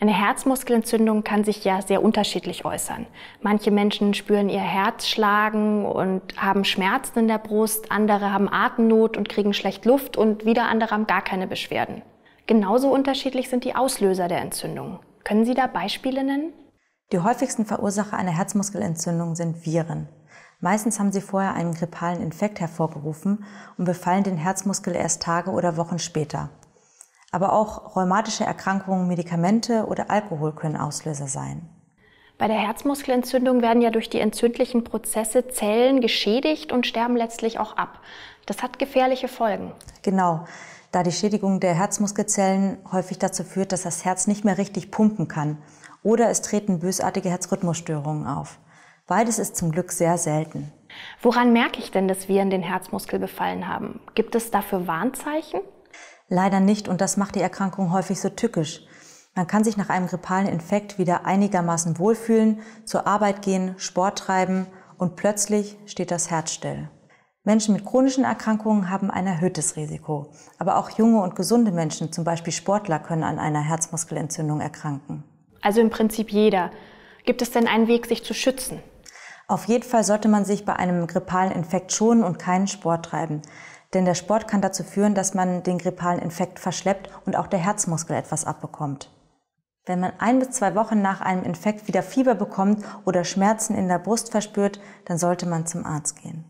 Eine Herzmuskelentzündung kann sich ja sehr unterschiedlich äußern. Manche Menschen spüren ihr Herz schlagen und haben Schmerzen in der Brust, andere haben Atemnot und kriegen schlecht Luft und wieder andere haben gar keine Beschwerden. Genauso unterschiedlich sind die Auslöser der Entzündung. Können Sie da Beispiele nennen? Die häufigsten Verursacher einer Herzmuskelentzündung sind Viren. Meistens haben sie vorher einen grippalen Infekt hervorgerufen und befallen den Herzmuskel erst Tage oder Wochen später. Aber auch rheumatische Erkrankungen, Medikamente oder Alkohol können Auslöser sein. Bei der Herzmuskelentzündung werden ja durch die entzündlichen Prozesse Zellen geschädigt und sterben letztlich auch ab. Das hat gefährliche Folgen. Genau, da die Schädigung der Herzmuskelzellen häufig dazu führt, dass das Herz nicht mehr richtig pumpen kann oder es treten bösartige Herzrhythmusstörungen auf. Beides ist zum Glück sehr selten. Woran merke ich denn, dass Viren den Herzmuskel befallen haben? Gibt es dafür Warnzeichen? Leider nicht und das macht die Erkrankung häufig so tückisch. Man kann sich nach einem grippalen Infekt wieder einigermaßen wohlfühlen, zur Arbeit gehen, Sport treiben und plötzlich steht das Herz still. Menschen mit chronischen Erkrankungen haben ein erhöhtes Risiko. Aber auch junge und gesunde Menschen, zum Beispiel Sportler, können an einer Herzmuskelentzündung erkranken. Also im Prinzip jeder. Gibt es denn einen Weg, sich zu schützen? Auf jeden Fall sollte man sich bei einem grippalen Infekt schonen und keinen Sport treiben. Denn der Sport kann dazu führen, dass man den grippalen Infekt verschleppt und auch der Herzmuskel etwas abbekommt. Wenn man ein bis zwei Wochen nach einem Infekt wieder Fieber bekommt oder Schmerzen in der Brust verspürt, dann sollte man zum Arzt gehen.